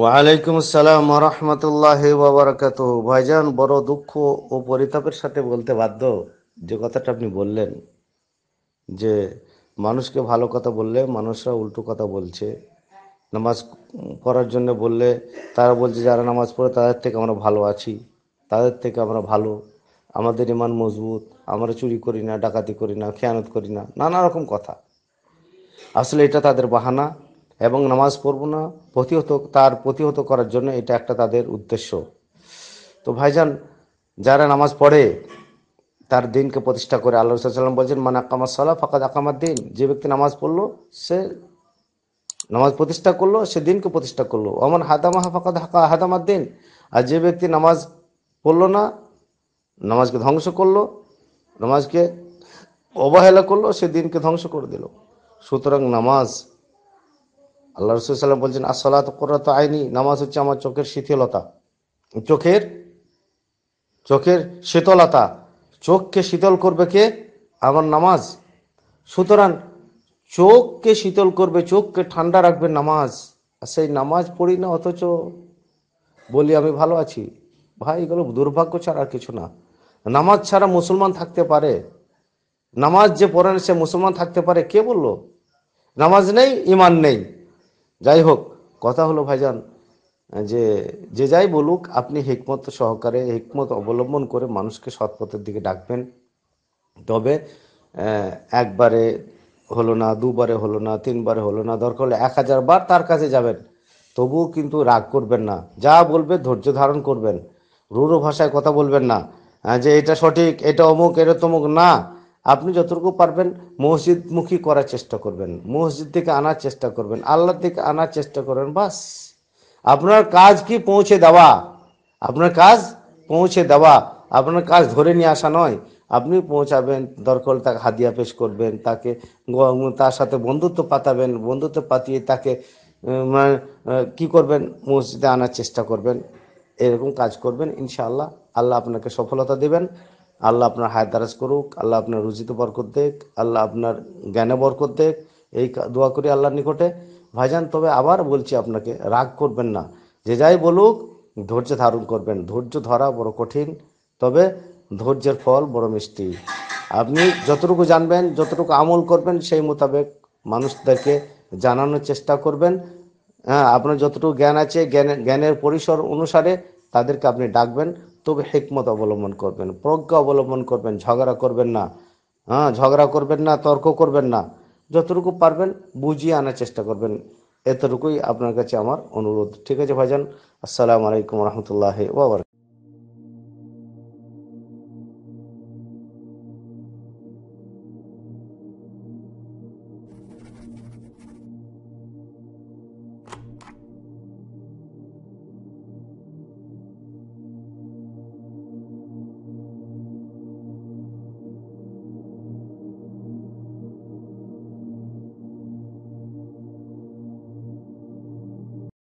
ওয়ালাইকুম আসসালাম রহমতুল্লাহ বাবরকাত ভাইজান বড় দুঃখ ও পরিতাপের সাথে বলতে বাধ্য যে কথাটা আপনি বললেন যে মানুষকে ভালো কথা বললে মানুষরা উল্টো কথা বলছে নামাজ পড়ার জন্য বললে তারা বলছে যারা নামাজ পড়ে তাদের থেকে আমরা ভালো আছি তাদের থেকে আমরা ভালো আমাদের ইমান মজবুত আমরা চুরি করি না ডাকাতি করি না খেয়ানত করি না নানা রকম কথা আসলে এটা তাদের বাহানা এবং নামাজ পড়ব না প্রতিহত তার প্রতিহত করার জন্য এটা একটা তাদের উদ্দেশ্য তো ভাইজান যারা নামাজ পড়ে তার দিনকে প্রতিষ্ঠা করে আল্লাহ সাল্লাম বলছেন মানে আকামা সাল্লাহ ফাঁকা আকামার দিন যে ব্যক্তি নামাজ পড়লো সে নামাজ প্রতিষ্ঠা করলো সে দিনকে প্রতিষ্ঠা করলো অমন হাদামা ফাঁকা ধাকা হাদামার দিন আর যে ব্যক্তি নামাজ পড়লো না নামাজকে ধ্বংস করলো নামাজকে অবহেলা করলো সে দিনকে ধ্বংস করে দিল সুতরাং নামাজ আল্লাহ রসুল্লাম বলছেন আসলাত তো আইনি নামাজ হচ্ছে আমার চোখের শিথিলতা চোখের চোখের শীতলতা চোখকে শীতল করবে কে আমার নামাজ সুতরাং চোখকে শীতল করবে চোখকে ঠান্ডা রাখবে নামাজ আর সেই নামাজ পড়ি না অথচ বলি আমি ভালো আছি ভাই এগুলো দুর্ভাগ্য ছাড়া আর কিছু না নামাজ ছাড়া মুসলমান থাকতে পারে নামাজ যে পড়েন সে মুসলমান থাকতে পারে কে বলল নামাজ নেই ইমান নেই যাই হোক কথা হলো ভাইজান যে যে যাই বলুক আপনি হিকমত সহকারে হিকমত অবলম্বন করে মানুষকে সৎপথের দিকে ডাকবেন তবে একবারে হলো না দুবারে হলো না তিনবারে হলো না দরকার হলে এক হাজার বার তার কাছে যাবেন তবুও কিন্তু রাগ করবেন না যা বলবে ধৈর্য ধারণ করবেন রূঢ় ভাষায় কথা বলবেন না যে এটা সঠিক এটা অমুক এটা তমুক না আপনি যতটুকু পারবেন মসজিদমুখী করার চেষ্টা করবেন মসজিদ থেকে আনার চেষ্টা করবেন আল্লাহ থেকে আনার চেষ্টা করবেন বাস আপনার কাজ কি পৌঁছে দেওয়া আপনার কাজ পৌঁছে দেওয়া আপনার কাজ ধরে নিয়ে আসা নয় আপনি পৌঁছাবেন দরকল তাকে হাদিয়া পেশ করবেন তাকে তার সাথে বন্ধুত্ব পাতাবেন বন্ধুত্ব পাতিয়ে তাকে কি করবেন মসজিদে আনার চেষ্টা করবেন এরকম কাজ করবেন ইনশাআল্লাহ আল্লাহ আপনাকে সফলতা দেবেন আল্লাহ আপনার হায় দারাজ করুক আল্লাহ আপনার রুজিতে বরকত দেখ আল্লাহ আপনার জ্ঞানে বরকত দেখ এই দোয়া করি আল্লাহর নিকটে ভাইজান তবে আবার বলছি আপনাকে রাগ করবেন না যে যাই বলুক ধৈর্য ধারণ করবেন ধৈর্য ধরা বড় কঠিন তবে ধৈর্যের ফল বড় মিষ্টি আপনি যতটুকু জানবেন যতটুকু আমল করবেন সেই মোতাবেক মানুষদেরকে জানানোর চেষ্টা করবেন হ্যাঁ আপনার যতটুকু জ্ঞান আছে জ্ঞানের জ্ঞানের পরিসর অনুসারে তাদেরকে আপনি ডাকবেন তবে হেকমত অবলম্বন করবেন প্রজ্ঞা অবলম্বন করবেন ঝগড়া করবেন না হ্যাঁ ঝগড়া করবেন না তর্ক করবেন না যতটুকু পারবেন বুঝিয়ে আনার চেষ্টা করবেন এতটুকুই আপনার কাছে আমার অনুরোধ ঠিক আছে ভাইজান আসসালামু আলাইকুম রহমতুল্লাহ ওবরাক